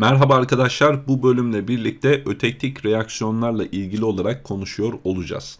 Merhaba arkadaşlar bu bölümle birlikte ötektik reaksiyonlarla ilgili olarak konuşuyor olacağız.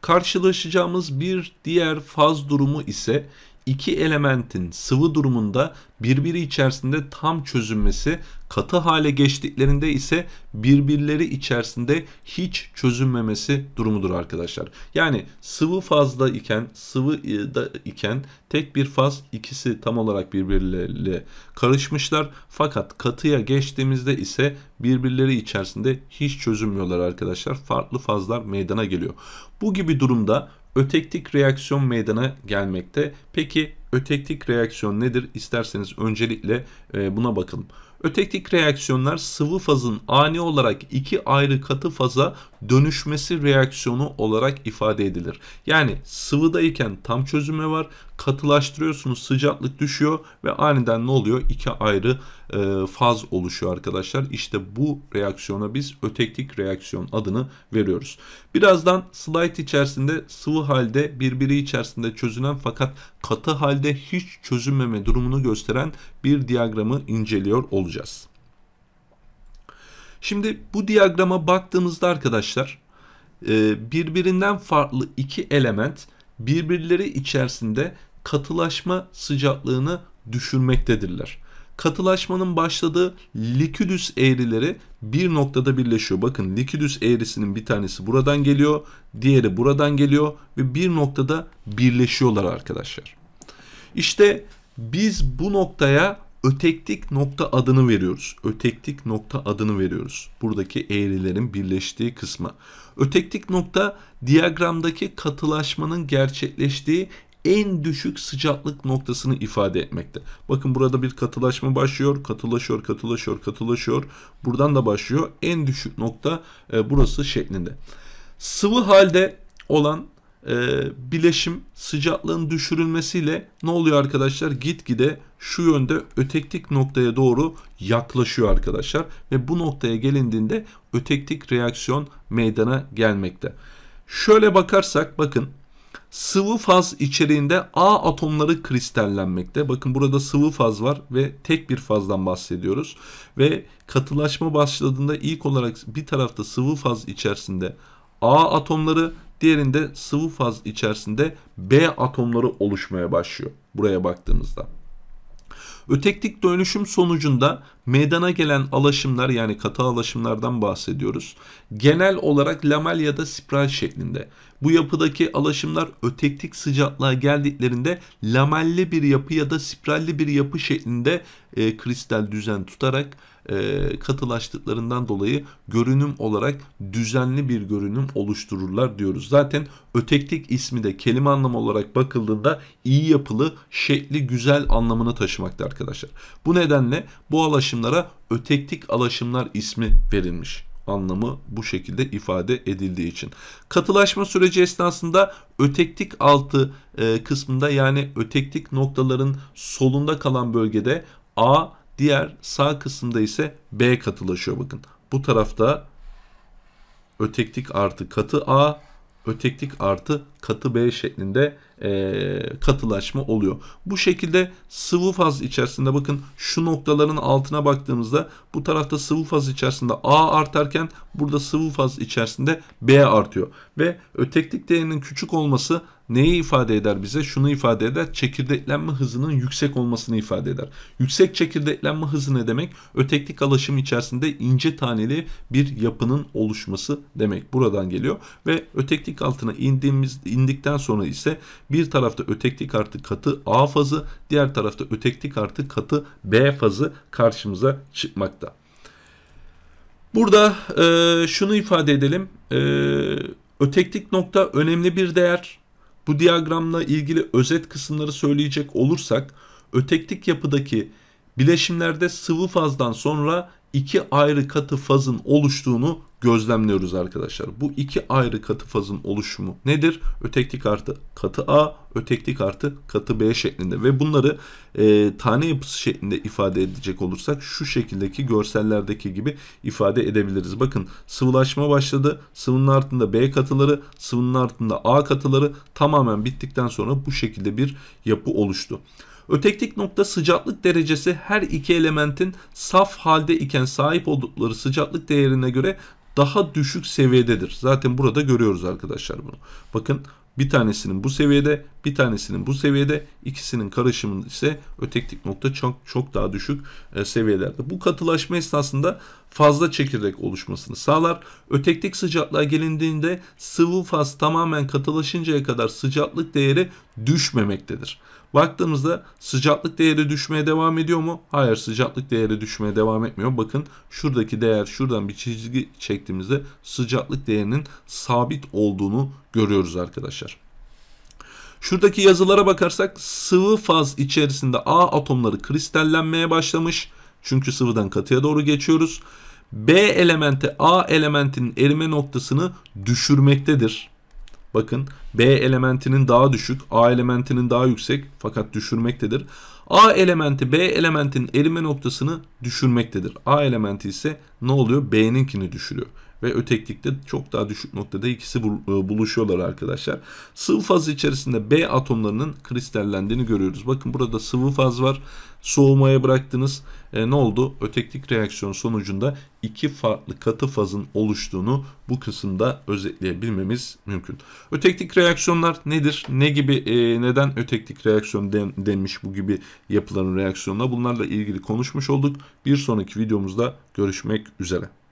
Karşılaşacağımız bir diğer faz durumu ise iki elementin sıvı durumunda birbiri içerisinde tam çözünmesi, katı hale geçtiklerinde ise birbirleri içerisinde hiç çözünmemesi durumudur arkadaşlar. Yani sıvı fazda iken, sıvı da iken tek bir faz ikisi tam olarak birbirleriyle karışmışlar. Fakat katıya geçtiğimizde ise birbirleri içerisinde hiç çözünmüyorlar arkadaşlar. Farklı fazlar meydana geliyor. Bu gibi durumda ötektik reaksiyon meydana gelmekte. Peki ötektik reaksiyon nedir? İsterseniz öncelikle e, buna bakalım. Ötektik reaksiyonlar sıvı fazın ani olarak iki ayrı katı faza dönüşmesi reaksiyonu olarak ifade edilir. Yani sıvıdayken tam çözüme var, katılaştırıyorsunuz sıcaklık düşüyor ve aniden ne oluyor? İki ayrı e, faz oluşuyor arkadaşlar. İşte bu reaksiyona biz öteklik reaksiyon adını veriyoruz. Birazdan slide içerisinde sıvı halde birbiri içerisinde çözünen fakat katı halde hiç çözünmeme durumunu gösteren bir diyagramı inceliyor olacağız. Şimdi bu diyagrama baktığımızda arkadaşlar e, birbirinden farklı iki element birbirleri içerisinde katılaşma sıcaklığını düşürmektedirler. Katılaşmanın başladığı likidüs eğrileri bir noktada birleşiyor. Bakın likidüs eğrisinin bir tanesi buradan geliyor, diğeri buradan geliyor ve bir noktada birleşiyorlar arkadaşlar. İşte biz bu noktaya öteklik nokta adını veriyoruz. Öteklik nokta adını veriyoruz. Buradaki eğrilerin birleştiği kısma. Öteklik nokta diyagramdaki katılaşmanın gerçekleştiği en düşük sıcaklık noktasını ifade etmekte. Bakın burada bir katılaşma başlıyor. Katılaşıyor, katılaşıyor, katılaşıyor. Buradan da başlıyor. En düşük nokta e, burası şeklinde. Sıvı halde olan e, bileşim sıcaklığın düşürülmesiyle ne oluyor arkadaşlar? Gitgide şu yönde ötektik noktaya doğru yaklaşıyor arkadaşlar. Ve bu noktaya gelindiğinde ötektik reaksiyon meydana gelmekte. Şöyle bakarsak bakın sıvı faz içeriğinde A atomları kristallenmekte. Bakın burada sıvı faz var ve tek bir fazdan bahsediyoruz. Ve katılaşma başladığında ilk olarak bir tarafta sıvı faz içerisinde A atomları Diğerinde sıvı faz içerisinde B atomları oluşmaya başlıyor buraya baktığımızda. ötektik dönüşüm sonucunda meydana gelen alaşımlar yani katı alaşımlardan bahsediyoruz. Genel olarak lamel ya da spiral şeklinde. Bu yapıdaki alaşımlar ötektik sıcaklığa geldiklerinde lamelli bir yapı ya da spiralli bir yapı şeklinde e, kristal düzen tutarak e, katılaştıklarından dolayı görünüm olarak düzenli bir görünüm oluştururlar diyoruz. Zaten ötektik ismi de kelime anlamı olarak bakıldığında iyi yapılı, şekli güzel anlamını taşımakta arkadaşlar. Bu nedenle bu alaşımlara ötektik alaşımlar ismi verilmiş anlamı bu şekilde ifade edildiği için. Katılaşma süreci esnasında öteklik altı e, kısmında yani öteklik noktaların solunda kalan bölgede A diğer sağ kısımda ise B katılaşıyor bakın. Bu tarafta öteklik artı katı A öteklik artı katı B şeklinde e, katılaşma oluyor. Bu şekilde sıvı faz içerisinde bakın şu noktaların altına baktığımızda bu tarafta sıvı faz içerisinde A artarken burada sıvı faz içerisinde B artıyor. Ve öteklik değerinin küçük olması neyi ifade eder bize? Şunu ifade eder. Çekirdeklenme hızının yüksek olmasını ifade eder. Yüksek çekirdeklenme hızı ne demek? Öteklik alaşım içerisinde ince taneli bir yapının oluşması demek. Buradan geliyor ve öteklik altına indiğimiz indikten sonra ise bir tarafta öteklik artı katı A fazı, diğer tarafta öteklik artı katı B fazı karşımıza çıkmakta. Burada e, şunu ifade edelim. E, öteklik nokta önemli bir değer. Bu diyagramla ilgili özet kısımları söyleyecek olursak ötektik yapıdaki bileşimlerde sıvı fazdan sonra iki ayrı katı fazın oluştuğunu gözlemliyoruz arkadaşlar. Bu iki ayrı katı fazın oluşumu nedir? Öteklik artı katı A, öteklik artı katı B şeklinde ve bunları e, tane yapısı şeklinde ifade edecek olursak şu şekildeki görsellerdeki gibi ifade edebiliriz. Bakın sıvılaşma başladı. Sıvının altında B katıları, sıvının altında A katıları tamamen bittikten sonra bu şekilde bir yapı oluştu. Öteklik nokta sıcaklık derecesi her iki elementin saf halde iken iken sahip oldukları sıcaklık değerine göre daha düşük seviyededir. Zaten burada görüyoruz arkadaşlar bunu. Bakın bir tanesinin bu seviyede, bir tanesinin bu seviyede, ikisinin karışımı ise öteklik nokta çok çok daha düşük e, seviyelerde. Bu katılaşma esnasında fazla çekirdek oluşmasını sağlar. Öteklik sıcaklığa gelindiğinde sıvı faz tamamen katılaşıncaya kadar sıcaklık değeri düşmemektedir. Baktığımızda sıcaklık değeri düşmeye devam ediyor mu? Hayır sıcaklık değeri düşmeye devam etmiyor. Bakın şuradaki değer şuradan bir çizgi çektiğimizde sıcaklık değerinin sabit olduğunu görüyoruz arkadaşlar. Şuradaki yazılara bakarsak sıvı faz içerisinde A atomları kristallenmeye başlamış. Çünkü sıvıdan katıya doğru geçiyoruz. B elementi A elementinin erime noktasını düşürmektedir. Bakın B elementinin daha düşük, A elementinin daha yüksek fakat düşürmektedir. A elementi B elementinin erime noktasını düşürmektedir. A elementi ise ne oluyor? B'ninkini düşürüyor. Ve öteklikte çok daha düşük noktada ikisi e, buluşuyorlar arkadaşlar. Sıvı faz içerisinde B atomlarının kristallendiğini görüyoruz. Bakın burada sıvı faz var soğumaya bıraktınız. E, ne oldu? Ötektik reaksiyon sonucunda iki farklı katı fazın oluştuğunu bu kısımda özetleyebilmemiz mümkün. Ötektik reaksiyonlar nedir? Ne gibi e, neden ötektik reaksiyon den, denmiş bu gibi yapıların reaksiyonuna? Bunlarla ilgili konuşmuş olduk. Bir sonraki videomuzda görüşmek üzere.